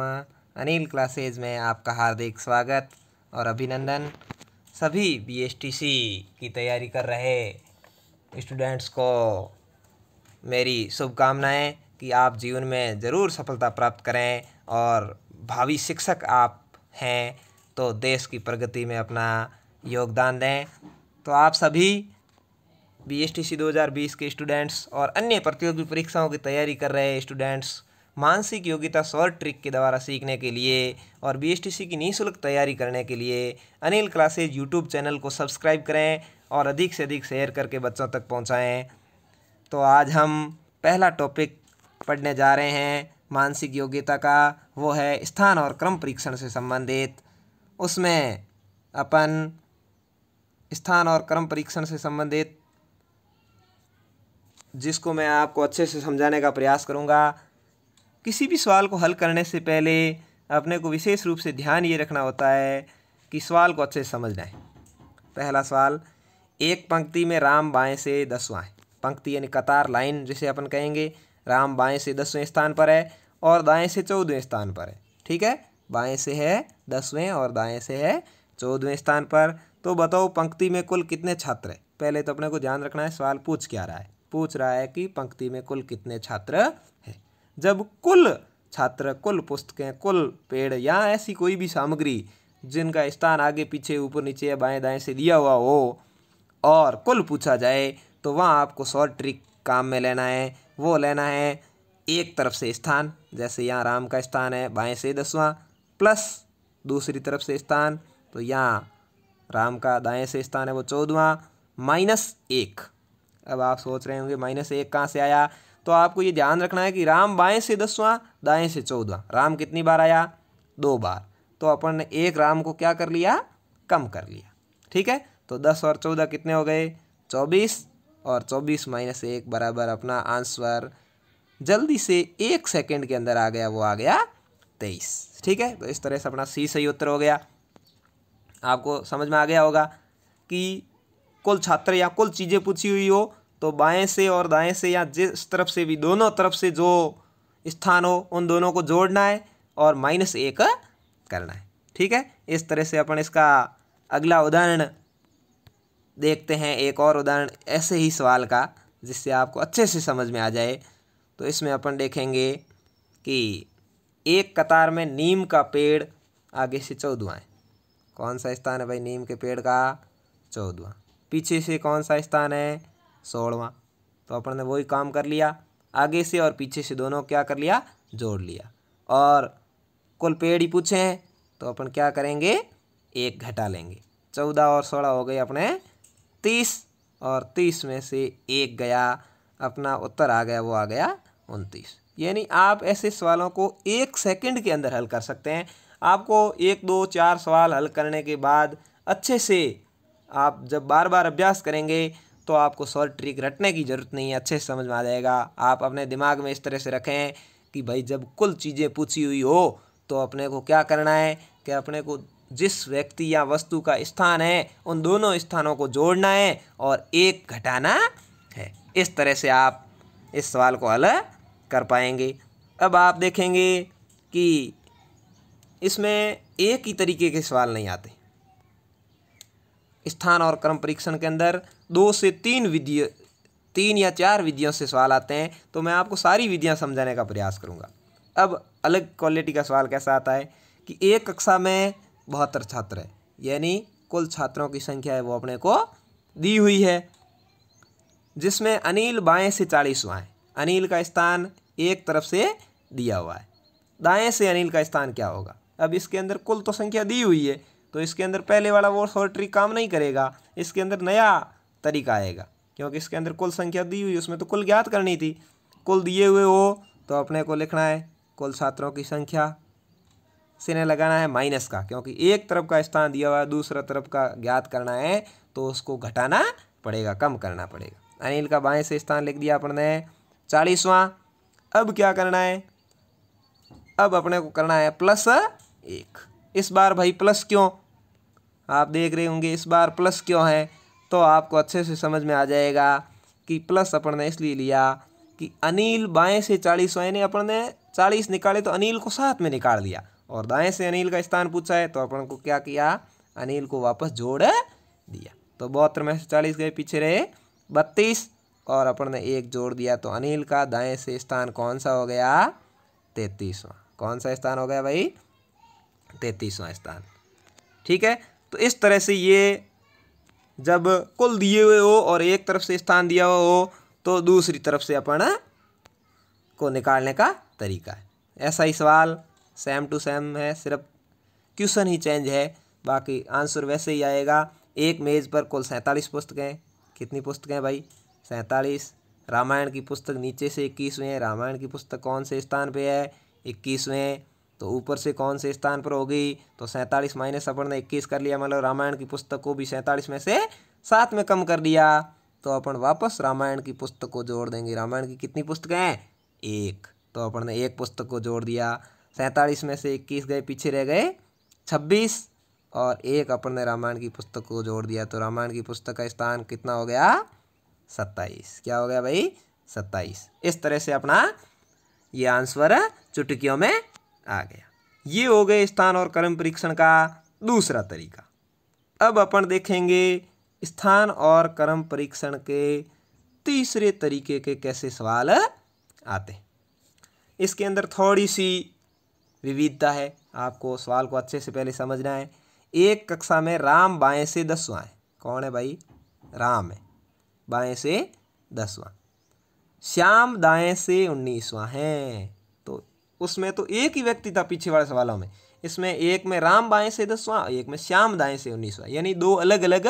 Anil classes में आपका हार्दिक स्वागत और अभिनंदन सभी बीएसटीसी की तैयारी कर रहे स्टूडेंट्स को मेरी शुभकामनाएं कि आप जीवन में ज़रूर सफलता प्राप्त करें और भावी शिक्षक आप हैं तो देश की प्रगति में अपना योगदान दें तो आप सभी बी एस टी सी दो हज़ार बीस के स्टूडेंट्स और अन्य प्रतियोगी परीक्षाओं की तैयारी कर रहे स्टूडेंट्स मानसिक योग्यता शॉर्ट ट्रिक के द्वारा सीखने के लिए और बी की निःशुल्क तैयारी करने के लिए अनिल क्लासेज यूट्यूब चैनल को सब्सक्राइब करें और अधिक से अधिक शेयर करके बच्चों तक पहुँचाएँ तो आज हम पहला टॉपिक पढ़ने जा रहे हैं मानसिक योग्यता का वो है स्थान और क्रम परीक्षण से संबंधित उसमें अपन स्थान और क्रम परीक्षण से संबंधित जिसको मैं आपको अच्छे से समझाने का प्रयास करूँगा किसी भी सवाल को हल करने से पहले अपने को विशेष रूप से ध्यान ये रखना होता है कि सवाल को अच्छे से समझना है पहला सवाल एक पंक्ति में राम बाएं से दसवां पंक्ति यानी कतार लाइन जिसे अपन कहेंगे राम बाएं से दसवें स्थान पर है और दाएं से चौदहवें स्थान पर है ठीक है बाएं से है दसवें और दाएं से है चौदहवें स्थान पर तो बताओ पंक्ति में कुल कितने छात्र हैं पहले तो अपने को ध्यान रखना है सवाल पूछ क्या रहा है पूछ रहा है कि पंक्ति में कुल कितने छात्र जब कुल छात्र कुल पुस्तकें कुल पेड़ या ऐसी कोई भी सामग्री जिनका स्थान आगे पीछे ऊपर नीचे या बाएं दाएं से दिया हुआ हो और कुल पूछा जाए तो वहाँ आपको शॉर्ट ट्रिक काम में लेना है वो लेना है एक तरफ से स्थान जैसे यहाँ राम का स्थान है बाएं से दसवां प्लस दूसरी तरफ से स्थान तो यहाँ राम का दाएं से स्थान है वो चौदवा माइनस एक अब आप सोच रहे होंगे माइनस एक कहाँ से आया तो आपको ये ध्यान रखना है कि राम बाएं से दसवां दाएं से चौदवा राम कितनी बार आया दो बार तो अपन ने एक राम को क्या कर लिया कम कर लिया ठीक है तो दस और चौदह कितने हो गए चौबीस और चौबीस माइनस एक बराबर अपना आंसर जल्दी से एक सेकंड के अंदर आ गया वो आ गया तेईस ठीक है तो इस तरह से अपना सी सही उत्तर हो गया आपको समझ में आ गया होगा कि कुल छात्र या कुल चीज़ें पूछी हुई हो तो बाएं से और दाएं से या जिस तरफ से भी दोनों तरफ से जो स्थान हो उन दोनों को जोड़ना है और माइनस एक करना है ठीक है इस तरह से अपन इसका अगला उदाहरण देखते हैं एक और उदाहरण ऐसे ही सवाल का जिससे आपको अच्छे से समझ में आ जाए तो इसमें अपन देखेंगे कि एक कतार में नीम का पेड़ आगे से चौदवा है कौन सा स्थान है भाई नीम के पेड़ का चौदवा पीछे से कौन सा स्थान है सोलवा तो अपन ने वही काम कर लिया आगे से और पीछे से दोनों क्या कर लिया जोड़ लिया और कुल पेड़ ही पूछे हैं तो अपन क्या करेंगे एक घटा लेंगे चौदह और सोलह हो गए अपने तीस और तीस में से एक गया अपना उत्तर आ गया वो आ गया उनतीस यानी आप ऐसे सवालों को एक सेकंड के अंदर हल कर सकते हैं आपको एक दो चार सवाल हल करने के बाद अच्छे से आप जब बार बार अभ्यास करेंगे तो आपको शॉर्ट ट्रिक रटने की ज़रूरत नहीं है अच्छे से समझ में आ जाएगा आप अपने दिमाग में इस तरह से रखें कि भाई जब कुल चीज़ें पूछी हुई हो तो अपने को क्या करना है कि अपने को जिस व्यक्ति या वस्तु का स्थान है उन दोनों स्थानों को जोड़ना है और एक घटाना है इस तरह से आप इस सवाल को हल कर पाएंगे अब आप देखेंगे कि इसमें एक ही तरीके के सवाल नहीं आते स्थान और क्रम परीक्षण के अंदर दो से तीन विधि तीन या चार विधियों से सवाल आते हैं तो मैं आपको सारी विधियाँ समझाने का प्रयास करूँगा अब अलग क्वालिटी का सवाल कैसा आता है कि एक कक्षा में बहत्तर छात्र है यानी कुल छात्रों की संख्या है वो अपने को दी हुई है जिसमें अनिल बाएं से चालीसवां है अनिल का स्थान एक तरफ से दिया हुआ है दाएं से अनिल का स्थान क्या होगा अब इसके अंदर कुल तो संख्या दी हुई है तो इसके अंदर पहले वाला वो शॉर्ट काम नहीं करेगा इसके अंदर नया तरीका आएगा क्योंकि इसके अंदर कुल संख्या दी हुई उसमें तो कुल ज्ञात करनी थी कुल दिए हुए हो तो अपने को लिखना है कुल छात्रों की संख्या सिने ने लगाना है माइनस का क्योंकि एक तरफ का स्थान दिया हुआ है दूसरा तरफ का ज्ञात करना है तो उसको घटाना पड़ेगा कम करना पड़ेगा अनिल का बाएं से स्थान लिख दिया अपने चालीसवां अब क्या करना है अब अपने को करना है प्लस एक इस बार भाई प्लस क्यों आप देख रहे होंगे इस बार प्लस क्यों है तो आपको अच्छे से समझ में आ जाएगा कि प्लस अपन ने इसलिए लिया कि अनिल बाएं से चालीस यानी अपन ने चालीस निकाले तो अनिल को साथ में निकाल दिया और दाएं से अनिल का स्थान पूछा है तो अपन को क्या किया अनिल को वापस जोड़ दिया तो बहत्तर में से चालीस गए पीछे रहे बत्तीस और अपन ने एक जोड़ दिया तो अनिल का दाएं से स्थान कौन सा हो गया तैतीसवां कौन सा स्थान हो गया भाई तैतीसवां स्थान ठीक है तो इस तरह से ये जब कुल दिए हुए हो और एक तरफ से स्थान दिया हुआ हो तो दूसरी तरफ से अपन को निकालने का तरीका है ऐसा ही सवाल सेम टू सेम है सिर्फ क्वेश्चन ही चेंज है बाकी आंसर वैसे ही आएगा एक मेज़ पर कुल सैंतालीस पुस्तकें कितनी पुस्तकें भाई सैंतालीस रामायण की पुस्तक नीचे से इक्कीसवें रामायण की पुस्तक कौन से स्थान पे है इक्कीसवें तो ऊपर से कौन से स्थान पर होगी तो सैंतालीस माइनस अपन ने इक्कीस कर लिया मतलब रामायण की पुस्तक को भी सैंतालीस में से सात में कम कर दिया तो अपन वापस रामायण की पुस्तक को जोड़ देंगे रामायण की कितनी पुस्तकें हैं एक तो अपन ने एक पुस्तक को जोड़ दिया सैंतालीस में से इक्कीस गए पीछे रह गए छब्बीस और एक अपन ने रामायण की पुस्तक को जोड़ दिया तो रामायण की पुस्तक का स्थान कितना हो गया सत्ताईस क्या हो गया भाई सत्ताईस इस तरह से अपना ये आंसर चुटकियों में आ गया ये हो गए स्थान और कर्म परीक्षण का दूसरा तरीका अब अपन देखेंगे स्थान और कर्म परीक्षण के तीसरे तरीके के कैसे सवाल आते हैं इसके अंदर थोड़ी सी विविधता है आपको सवाल को अच्छे से पहले समझना है एक कक्षा में राम बाएं से दसवां है कौन है भाई राम है बाएं से दसवां श्याम दाएं से उन्नीसवां है उसमें तो एक ही व्यक्ति था पीछे वाले सवालों में इसमें एक में राम बाएं से दसवां एक में श्याम दाएं से उन्नीसवां यानी दो अलग अलग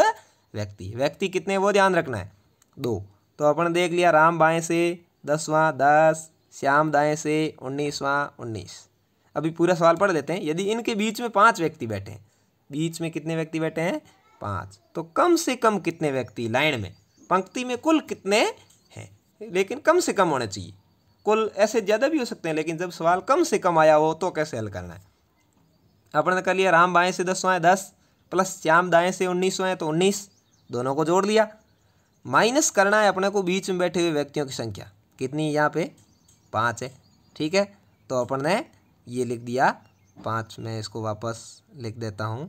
व्यक्ति व्यक्ति कितने वो ध्यान रखना है दो तो अपन देख लिया राम बाएं से दसवां दस श्याम दाएं से उन्नीसवां उन्नीस अभी पूरा सवाल पढ़ देते हैं यदि इनके बीच में पाँच व्यक्ति बैठे हैं बीच में कितने व्यक्ति बैठे हैं पाँच तो कम से कम कितने व्यक्ति लाइन में पंक्ति में कुल कितने हैं लेकिन कम से कम होने चाहिए कुल ऐसे ज़्यादा भी हो सकते हैं लेकिन जब सवाल कम से कम आया हो तो कैसे हल करना है अपन ने कर लिया राम बाएँ से दस सौ दस प्लस श्याम दाएँ से उन्नीस सौ तो उन्नीस दोनों को जोड़ लिया माइनस करना है अपने को बीच में बैठे हुए व्यक्तियों की संख्या कितनी यहाँ पे पाँच है ठीक है तो अपन ने ये लिख दिया पाँच मैं इसको वापस लिख देता हूँ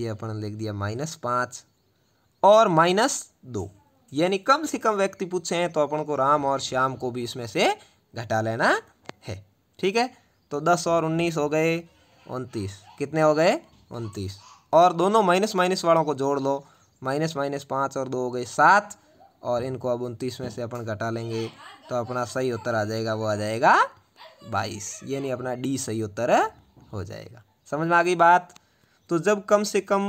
ये अपन लिख दिया माइनस पाँच और माइनस दो यानी कम से कम व्यक्ति पूछे हैं तो अपन को राम और श्याम को भी इसमें से घटा लेना है ठीक है तो दस और उन्नीस हो गए उनतीस कितने हो गए उनतीस और दोनों माइनस माइनस वालों को जोड़ लो माइनस माइनस पाँच और दो हो गए सात और इनको अब उनतीस में से अपन घटा लेंगे तो अपना सही उत्तर आ जाएगा वो आ जाएगा बाईस यानी अपना डी सही उत्तर हो जाएगा समझ में आ गई बात तो जब कम से कम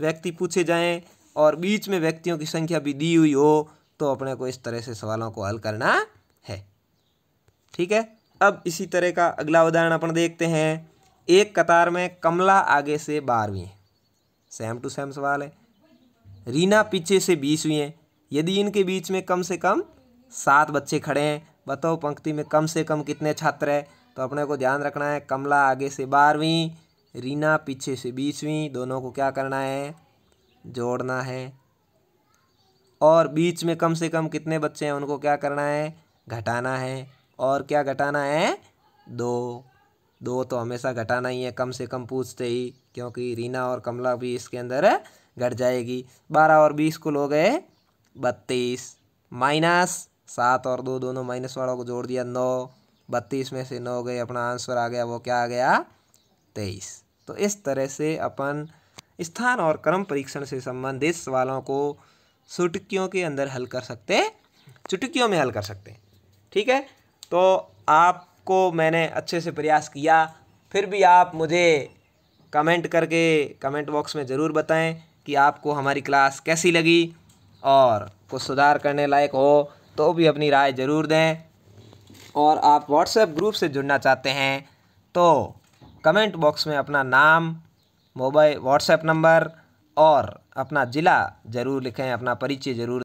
व्यक्ति पूछे जाएं और बीच में व्यक्तियों की संख्या भी दी हुई हो तो अपने को इस तरह से सवालों को हल करना है ठीक है अब इसी तरह का अगला उदाहरण अपन देखते हैं एक कतार में कमला आगे से बारहवीं है सेम टू सेम सवाल है रीना पीछे से बीसवीं है यदि इनके बीच में कम से कम सात बच्चे खड़े हैं बताओ पंक्ति में कम से कम कितने छात्र हैं तो अपने को ध्यान रखना है कमला आगे से बारहवीं रीना पीछे से बीसवीं दोनों को क्या करना है जोड़ना है और बीच में कम से कम कितने बच्चे हैं उनको क्या करना है घटाना है और क्या घटाना है दो दो तो हमेशा घटाना ही है कम से कम पूछते ही क्योंकि रीना और कमला भी इसके अंदर घट जाएगी बारह और बीस कुल हो गए बत्तीस माइनस सात और दो दोनों माइनस वालों को जोड़ दिया नौ बत्तीस में से नौ गए अपना आंसर आ गया वो क्या आ गया तेईस तो इस तरह से अपन स्थान और क्रम परीक्षण से संबंधित सवालों को चुटकियों के अंदर हल कर सकते हैं चुटकियों में हल कर सकते हैं ठीक है तो आपको मैंने अच्छे से प्रयास किया फिर भी आप मुझे कमेंट करके कमेंट बॉक्स में ज़रूर बताएं कि आपको हमारी क्लास कैसी लगी और कुछ सुधार करने लायक हो तो भी अपनी राय ज़रूर दें और आप व्हाट्सएप ग्रुप से जुड़ना चाहते हैं तो कमेंट बॉक्स में अपना नाम मोबाइल व्हाट्सएप नंबर और अपना ज़िला ज़रूर लिखें अपना परिचय ज़रूर